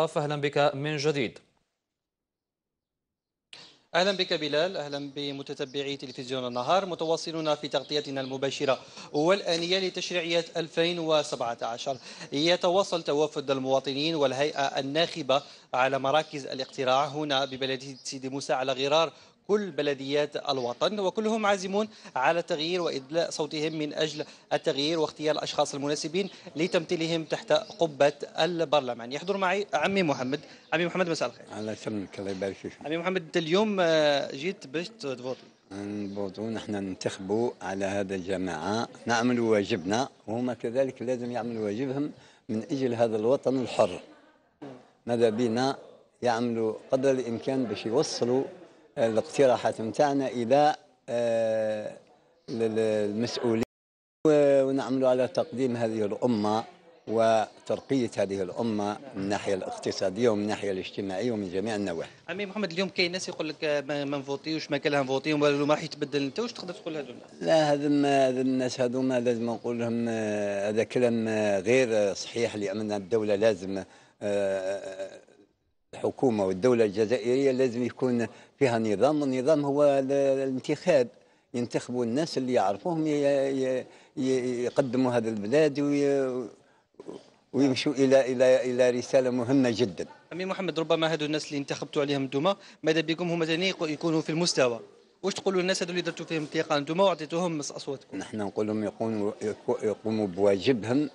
أهلا بك من جديد اهلا بك بلال اهلا بمتتبعي تلفزيون النهار متواصلون في تغطيتنا المباشره والانيه لتشريعيه 2017 يتواصل توافد المواطنين والهيئه الناخبه على مراكز الاقتراع هنا ببلديه سيدي موسى على غرار كل بلديات الوطن وكلهم عازمون على التغيير وإدلاء صوتهم من أجل التغيير واختيار الأشخاص المناسبين لتمثيلهم تحت قبة البرلمان يحضر معي عمي محمد عمي محمد مساء الخير الله يسلمك الله يبارك فيك عمي محمد انت اليوم آه، جيت باش تفوتي نفوتوا نحن ننتخبوا على هذا الجماعة نعملوا واجبنا وهما كذلك لازم يعملوا واجبهم من أجل هذا الوطن الحر ماذا بينا يعملوا قدر الإمكان باش يوصلوا الاقتراحات نتاعنا الى المسؤولين آه، ونعملوا على تقديم هذه الامه وترقية هذه الأمة من الناحية الاقتصادية ومن الناحية الاجتماعية ومن جميع النواحي. عمي محمد اليوم كاين ناس يقول لك آه، ما نفوتيوش ما كان نفوتيهم ما راح يتبدل أنت واش تقدر تقول لهذو الناس؟ لا هذا هذا الناس هذوما لازم نقول لهم آه، هذا كلام غير صحيح لأن الدولة لازم الحكومه والدوله الجزائريه لازم يكون فيها نظام النظام هو الانتخاب ينتخبوا الناس اللي يعرفوهم يقدموا هذا البلاد ويمشوا الى الى الى رساله مهمه جدا. عمي محمد ربما هذو الناس اللي انتخبتوا عليهم انتم ماذا بكم هما ثاني يكونوا في المستوى. واش تقولوا للناس هذو اللي درتوا فيهم ثقه انتم وعطيتوهم اصواتكم؟ نحن نقول لهم يقوموا يقوموا بواجبهم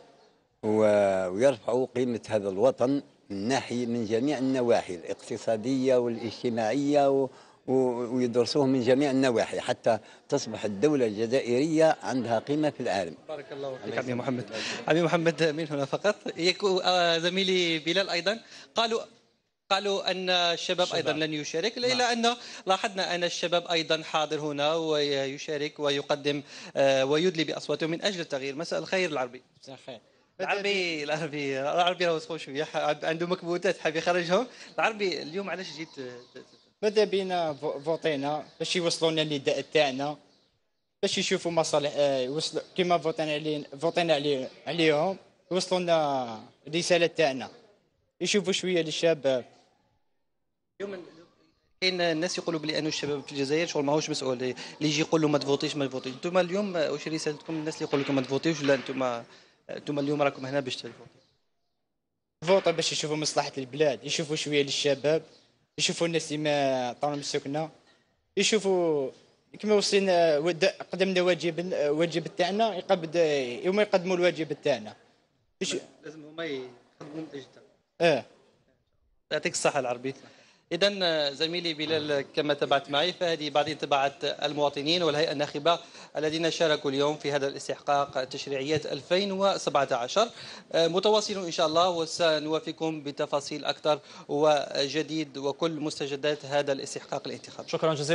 ويرفعوا قيمه هذا الوطن الناحية من جميع النواحي الاقتصادية والاجتماعية و... ويدرسوه من جميع النواحي حتى تصبح الدولة الجزائرية عندها قيمة في العالم بارك الله فيك عمي محمد عمي محمد من هنا فقط يكو آه، زميلي بلال أيضا قالوا قالوا ان الشباب, ايضا لن يشارك الا نعم. ان لاحظنا ان الشباب ايضا حاضر هنا ويشارك ويقدم آه، ويدلي باصواته من اجل التغيير مساء الخير العربي مساء الخير العربي العربي العربي راهو سخون شويه عنده مكبوتات حاب يخرجهم العربي اليوم علاش جيت ماذا بينا فوطينا باش يوصلوا لنا النداء تاعنا باش يشوفوا مصالح آه، يوصلوا كيما فوطينا علينا فوطينا عليهم يوصلوا لنا الرساله تاعنا يشوفوا شويه للشباب اليوم كاين الناس يقولوا بلي انه الشباب في الجزائر شغل ماهوش مسؤول اللي يجي يقول له ما تفوتيش ما تفوتيش انتم اليوم واش رسالتكم الناس اللي يقول لكم ما تفوتيش ولا انتم انتم اليوم راكم هنا باش تفوتوا فوطا طيب باش يشوفوا مصلحه البلاد يشوفوا شويه للشباب يشوفوا الناس اللي ما عطاوهم السكنه يشوفوا كما وصلنا قدمنا واجب واجب تاعنا يقبد يوم يقدموا الواجب تاعنا لازم هما يخدموا الاجداد اه يعطيك الصحه العربيه إذا زميلي بلال كما تابعت معي فهذه بعض انطباعات المواطنين والهيئة الناخبة الذين شاركوا اليوم في هذا الاستحقاق تشريعيات 2017 متواصل إن شاء الله وسنوافيكم بتفاصيل أكثر وجديد وكل مستجدات هذا الاستحقاق الانتخابي شكرا جزيلا